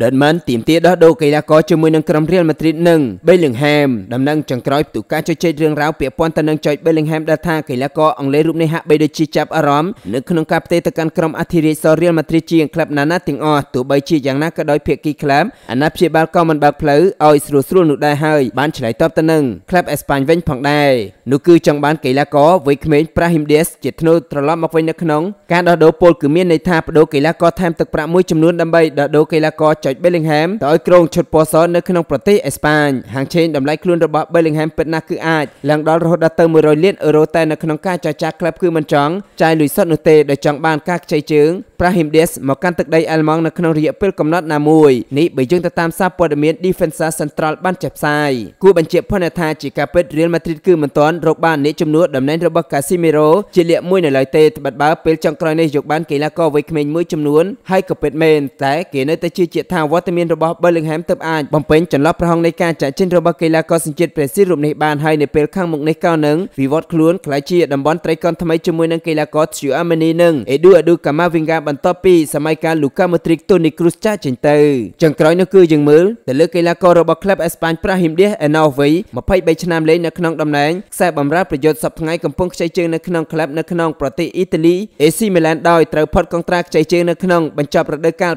Dortmund ទាមទារដោះដូរកីឡាករជាមួយនឹងក្រុម Real Madrid និង Bellingham ដំណឹងចុងក្រោយផ្ទុះការជជែករឿងរ៉ាវពាក់ព័ន្ធទៅនឹង Joy Bellingham ដែលថាកីឡាករអង់គ្លេសរូបនេះហាក់បីដូចជាចាប់អារម្មណ៍នៅក្នុងការផ្ទេរទៅកាន់ក្រុមអធិរាជសរ Real Madrid ជាក្លឹបណាណាទាំងអស់ទោះបីជាយ៉ាងណាក៏ដោយភាគីក្លឹបអាណាព្យាបាលក៏មិនបើកផ្លូវឲ្យស្រួលស្រួលនោះដែរហើយបានឆ្លើយតបទៅនឹងក្លឹបអេស្ប៉ាញវិញផងដែរនោះគឺចង់បានកីឡាករវ័យក្មេង Brahim Diaz ជាធ្នូត្រឡប់មកវិញនៅក្នុងការដោះដូរពលគឺមានន័យថាបដូរកីឡាករថែមទឹកប្រាក់មួយចំនួនដើម្បីដោះដូរកីឡាករចុច Bellingham ទៅឲ្យក្រុងឈុតពណ៌សនៅក្នុងប្រទេសអេស្ប៉ាញហាងឆេងតម្លៃខ្លួនរបស់ Bellingham ពិតណាស់គឺអាចឡើងដល់រហូតដល់ទៅ100លានអឺរ៉ូតែនៅក្នុងការចរចាក្លឹបគឺមិនចង់ចាយលុយសុទ្ធនោះទេដោយចង់បានការខ្ចីជើង Brahim Diaz មកកាន់ទឹកដីអែលម៉ង់នៅក្នុងរយៈពេលកំណត់ណាមួយនេះបើយើងទៅតាមសារព័ត៌មាន Defensa Central បានចេះផ្សាយគួរបញ្ជាក់ផងថាជាការពិត Real Madrid គឺមិនទាន់រកបានអ្នកជំនួសតំណែងរបស់ Casemiro ជាលាក់មួយនៅឡើយទេត្បិតបើពេលចុងក្រោយនេះយកបានកីឡាករវ័យក្មេងមួយចំនួនហើយក៏ពិតមែនតែគេនៅតែជាជាថាវត្តមានរបស់ Bellingham ទើបអាចបំពេញចន្លោះប្រហោងនៃការចាក់ចេញរបស់កីឡាករសញ្ជាតិប្រេស៊ីលរូបនេះបានហើយនៅពេលខាងមុខនេះក៏នឹងវិវត្តខ្លួនក្លាយជាតំបន់ត្រីកោណថ្មីជាមួយនឹងកីឡាករ Tsuyu Amani និង Edu Edu Camavinga បន្ទាប់ពីសម័យកាល Luka Modric Toni Kroos ចាក់ចេញទៅចុងក្រោយនោះគឺយើងមើលទៅលើកីឡាកររបស់ក្លឹបអេស្ប៉ាញប្រាហ៊ីមឌីសអេណូវី23ឆ្នាំលេងនៅក្នុងតំណែងខ្សែបម្រើប្រយុទ្ធសពថ្ងៃកំពុងខ្ចីជើងនៅក្នុងក្លឹបនៅក្នុង ប្រទេសអ៊ីតាលី AC Milan ដោយត្រូវផុតកងត្រាខ្ចីជើងនៅក្នុងបញ្ចប់រដូវកាល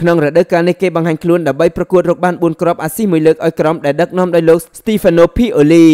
2023ក្នុងរដូវកាលនេះគេបង្ហាញខ្លួនដើម្បីប្រកួតរកបាន4គ្រាប់អាស៊ីមួយលើកឲ្យក្រុមដែលដឹកនាំដោយលោក Stefano Pioli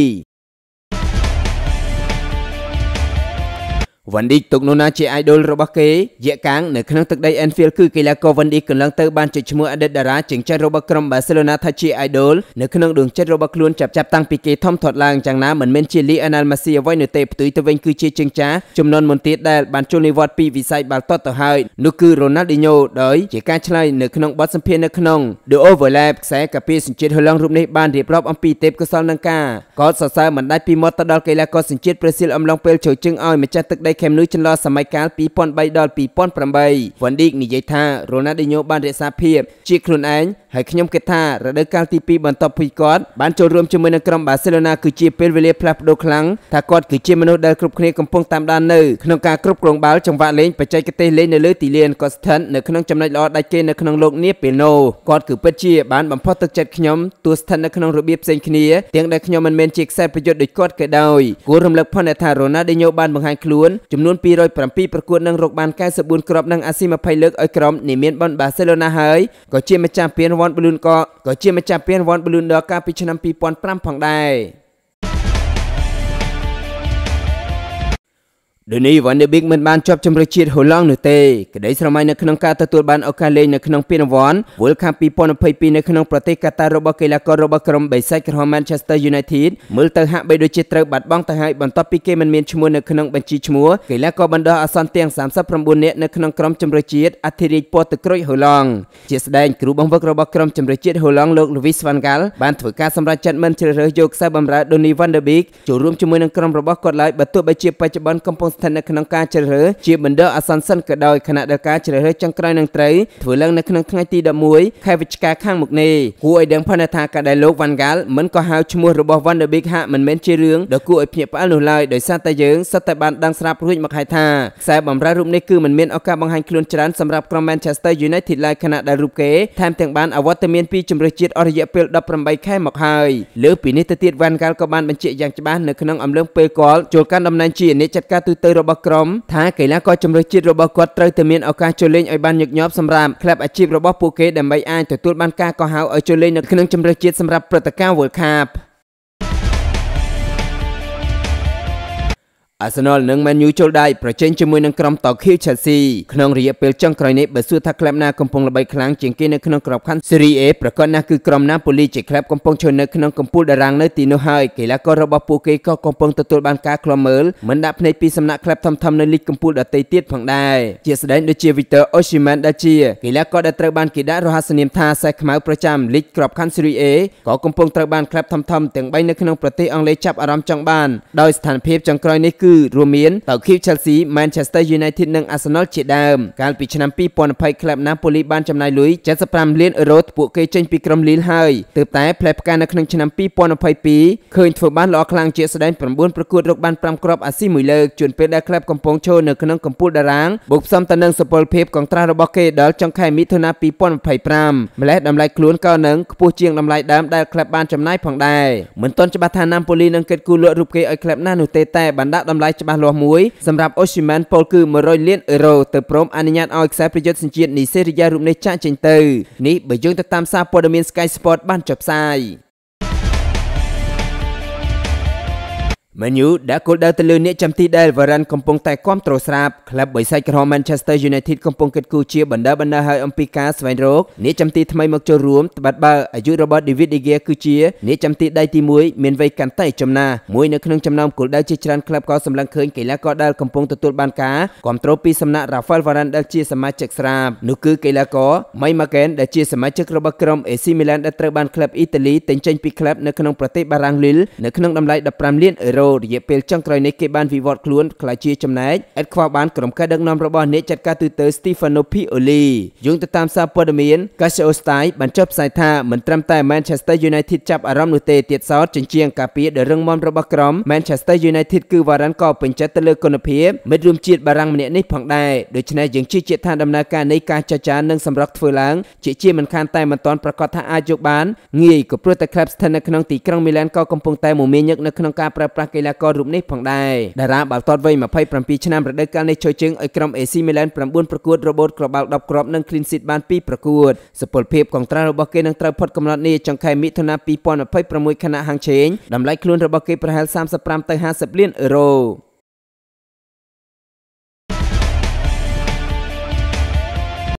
វ៉ាន់ឌីកទុកនោះណាជា idol របស់គេយៈកាំងនៅក្នុងទឹកដី Anfield គឺកីឡាករវ៉ាន់ឌីកកន្លងទៅបានជាឈ្មោះអតីតតារាជើងចាត់របស់ក្រុម Barcelona ថាជា idol នៅក្នុងដួងចិត្តរបស់ខ្លួនចាប់ចាប់តាំងពីគេធំធាត់ឡើងយ៉ាងណាមិនមែនជា Lionel Messi អ្វីនោះទេផ្ទុយទៅវិញគឺជាជើងចាចំនួនមុនទៀតដែលបានចូលនិវត្តន៍ពីវិស័យបាល់ទាត់ទៅហើយនោះគឺ Ronaldinho ដោយជាការឆ្លើយនៅក្នុងបទសម្ភាសន៍នៅក្នុង The Overlap ខ្សែកាពីសញ្ជាតិហូឡង់រូបនេះបានរៀបរាប់អំពីទេពកោសលនឹងការកោតសរសើរមិនដាច់ពីមាត់ទៅដល់កីឡាករសញ្ជាតិប្រេស៊ីលអំឡុងពេលចូលជើងឲ្យម្ចាស់ទឹកដីខេមនូចន្លោះសម័យកាល2003ដល់2008វ៉ាន់ឌីកនិយាយថារ៉ូណាល់ឌីញ៉ូបានរក្សាភាពជាខ្លួនឯងហើយខ្ញុំគិតថារដូវកាលទី2បន្ទាប់ពីគាត់បានចូលរួមជាមួយនឹងក្រុមបាសេឡូណាគឺជាពេលវេលាផ្លាស់ប្ដូរខ្លាំងថាគាត់គឺជាមនុស្សដែលគ្រប់គ្នាកំពុងតាមដាននៅក្នុងការគ្រប់គ្រងបាល់ចង្វាក់លេងបច្ចេកទេសលេងនៅលើទីលានគាត់ស្ថិតនៅក្នុងចំណុចល្អដាច់គេនៅក្នុងលោកនេះពេលនោះគាត់គឺពិតជាបានបំផុសទឹកចិត្តខ្ញុំទោះស្ថិតនៅក្នុងរបៀបផ្សេងគ្នាទាំងដែលខ្ញុំមិនមែនជាខ្សែប្រយុទ្ធដូចគាត់ក៏ដោយគួររំលឹកផងថារ៉ូណាល់ឌីញ៉ូបានបង្ហាញខ្លួនចំនួន207ប្រកួតនឹងរកបាន94គ្រាប់និងអាស៊ី20លើកឲ្យក្រុមនេះមានបនបាសេឡូណាហើយក៏ជាម្ចាស់ពានរង្វាន់ប៊ូលូនក៏ក៏ជាម្ចាស់ពានរង្វាន់ប៊ូលូនដកាលពីឆ្នាំ2005ផងដែរ។ដូនីវ៉ាន់ដេប៊ីកមិនបានជាប់ជម្រើសជាតិហូឡង់នោះទេក្តីស្រមៃនៅក្នុងការទទួលបានឱកាសលេងនៅក្នុងពានរង្វាន់ World Cup 2022នៅក្នុងប្រទេសកាតារបស់កីឡាកររបស់ក្រុមបេសាច់ក្រុម Manchester United មើលទៅហាក់បីដូចជាត្រូវបាត់បង់ទៅហើយបន្ទាប់ពីគេមិនមានឈ្មោះនៅក្នុងបញ្ជីឈ្មោះកីឡាករបណ្ដោះអាសន្នទាំង39នាក់នៅក្នុងក្រុមជម្រើសជាតិអធិរាជពណ៌ទឹកក្រូចហូឡង់ជាស្ដែងគ្រូបង្វឹករបស់ក្រុមជម្រើសជាតិហូឡង់លោក Luis van Gaal បានធ្វើការសម្រេចចិត្តមិនជ្រើសរើសយកខ្សែបម្រើ Donny van de Beek ចូលរួមជាមួយនឹងក្រុមរបស់គាត់ឡើយបើទោះបីជាបច្ចុប្បន្នកំពុងស្ថិតនៅក្នុងការជ្រើសរើសជាបណ្ដោះអាសន្នសិនក៏ដោយគណៈដែលការជ្រើសរើសចុងក្រោយនឹងត្រូវធ្វើឡើងនៅក្នុងថ្ងៃទី11ខែវិច្ឆិកាខាងមុខនេះគួរឲ្យដឹងផងថាការដែលលោកវ៉ាន់ហ្គាល់មិនក៏ហៅឈ្មោះរបស់ Van der Beek ហាក់មិនមែនជារឿងដ៏គួរឲ្យភ្ញាក់ផ្អើលនោះឡើយដោយសារតែយើងសិតតែបានដឹងស្រាប់រួចមកហើយថាខ្សែបម្រើរូបនេះគឺមិនមានឱកាសបង្ហាញខ្លួនច្រើនសម្រាប់ក្រុម Manchester United ឡើយគណៈដែលរូបគេថែមទាំងបានអវត្តមានពីជម្រើសជាតិអស់រយៈពេល18ខែមកហើយលើពីនេះទៅទៀត Van Gaal ក៏បានបញ្ជាក់យ៉ាងច្បាស់នៅក្នុងអំឡុងពេលគាត់ចូលកាន់តំណែងជាអ្នកចាត់ការទូតទៅរបស់ក្រុមថាកីឡាករជំនឿជាតិរបស់គាត់ត្រូវតែមានឱកាសចូលលេងឲ្យបានញឹកញាប់សម្រាប់ក្លឹបអាជីពរបស់ពួកគេដើម្បីអាចទទួលបានការកោះហៅឲ្យចូលលេងនៅក្នុងជំនឿជាតិសម្រាប់ព្រឹត្តិការណ៍ World Cup អាសនលនិងមែនយូចូលដៃប្រជែងជាមួយនឹងក្រុមតូខីវឆេស៊ីក្នុងរយៈពេលចុងក្រោយនេះបើសួរថាក្លឹបណាកំពុងល្បីខ្លាំងជាងគេនៅក្នុងក្របខ័ណ្ឌ Serie A ប្រកាសណាស់គឺក្រុមណាប៉ូលីជាក្លឹបកំពុងឈរនៅក្នុងកំពូលតារាងនៅទីនោះហើយកីឡាកររបស់ពួកគេក៏កំពុងទទួលបានការឃ្លាំមើលមិនដាក់ភ្នែកពីសំណាក់ក្លឹបធំៗនៅលីកកំពូលដទៃទៀតផងដែរជាស្ដែងដូចជា Victor Osimhen ដែលជាកីឡាករដែលត្រូវបានគេដាក់រហស្សនាមថាសេះខ្មៅប្រចាំលីកក្របខ័ណ្ឌ Serie A ក៏កំពុងត្រូវបានក្លឹបធំៗទាំង3នៅក្នុងប្រទេសអង់គ្លេសចាប់អារម្មណ៍ចង់បានដោយស្ថានភាពចុងក្រោយនេះគឺគឺរួមមានតៅឃីវ Chelsea Manchester United និង Arsenal ជាដើមកាលពីឆ្នាំ2020ក្លឹប Napoli បានចំណាយលុយ75លានអឺរ៉ូពួកគេចេញពីក្រុម Lille ហើយទើបតែផ្លែផ្កានៅក្នុងឆ្នាំ2022ឃើញធ្វើបានល្អខ្លាំងជាស្ដែង9ប្រកួតរកបាន5គ្រាប់អាស៊ីមួយលើកជួនពេលដែលក្លឹបកំពុងឈរនៅក្នុងកំពូលតារាងបូកផ្សំទៅនឹងសុពលភាពកងត្រាស់របស់គេដល់ចុងខែមិថុនា2025ម្លេះតម្លៃខ្លួនក៏នឹងខ្ពស់ជាងតម្លៃដើមដែលក្លឹបបានចំណាយផងដែរមិនទាន់ច្បាស់ថាណាំប៉ូលីនឹងកិត្តគូលក់រូបគេឲ្យក្លឹបណានោះទេតែបានដាក់តម្លៃតម្លៃច្បាស់លាស់មួយសម្រាប់អូស៊ីម៉ានពលគឺ100លានអឺរ៉ូទៅព្រមអនុញ្ញាតឲ្យខ្សែប្រយុទ្ធសញ្ជាតិនីសេរីយ៉ារូបនេះចាក់ចេញទៅនេះបើយោងទៅតាមសារព័ត៌មាន Sky Sport បានចុះផ្សាយ Man U ដាក់គោលដៅទៅលើអ្នកចាំទីដែល Varane កំពុងតែគាំទ្រស្រាប់ក្លឹបបិសាចក្រហម Manchester United កំពុងគិតគូរជាបណ្ដើបណ្ដើឲ្យអំពីការស្វែងរកអ្នកចាំទីថ្មីមកចូលរួមត្បិតបើអាយុរបស់ David De Gea គឺជាអ្នកចាំទីដៃទី1មានវ័យកាន់តែចំណាមួយនៅក្នុងចំណោមគោលដៅជាច្រើនក្លឹបក៏សម្លឹងឃើញកីឡាករដែលកំពុងទទួលបានការគាំទ្រពីសំណាក់ Rafael Varane ដែលជាសមាជិកស្រាប់នោះគឺកីឡាករ Mike Macken ដែលជាសមាជិករបស់ក្រុម AC Milan ដែលត្រូវបានក្លឹបអ៊ីតាលីទិញចេញពីក្លឹបនៅក្នុងប្រទេសបារាំង Lille នៅក្នុងតម្លៃ15លានអឺរ៉ូូរយៈពេលចុងក្រោយនេះគេបានវិវត្តខ្លួនក្លាយជាចំណែកឥតខ្វះបានក្រុមការដឹកនាំរបស់អ្នកចាត់ការទូត Stefano Pioli យោងទៅតាមសារព័ត៌មាន Calcio Stai បានចុះផ្សាយថាមិនត្រឹមតែ Manchester United ចាប់អារម្មណ៍នោះទេទៀតសោតចិញ្ចៀងការពារដ៏រឹងមាំរបស់ក្រុម Manchester United គឺ Varane ក៏ពេញចិត្តទៅលើគុណភាពមិត្តរួមជាតិបារាំងម្នាក់នេះផងដែរដូច្នេះយើងជឿជាក់ថាដំណើរការនៃការចរចានឹងសម្រេចធ្វើឡើងជាជាមិនខានតែមិនទាន់ប្រកាសថាអាចយកបានងាយក៏ព្រោះតែក្លឹបស្ថិតនៅក្នុងទីក្រុងមីឡានក៏កំពុងតែមមាញឹកនៅក្នុងការប្រើប្រាស់កីឡាកររូបនេះផងដែរតារាបាល់ទាត់វ័យ27ឆ្នាំរដូវកាលនេះចូលជើងឲ្យក្រុម AC Milan 9ប្រកួតរបូតក្របាល់10គ្រាប់និង Clean Sheet បាន2ប្រកួតសុពលភាពកងត្រារបស់គេនឹងត្រូវផុតកំណត់នេះចុងខែមិថុនា2026ខណៈហាងឆេងតម្លៃខ្លួនរបស់គេប្រហែល35ទៅ50លានអឺរ៉ូ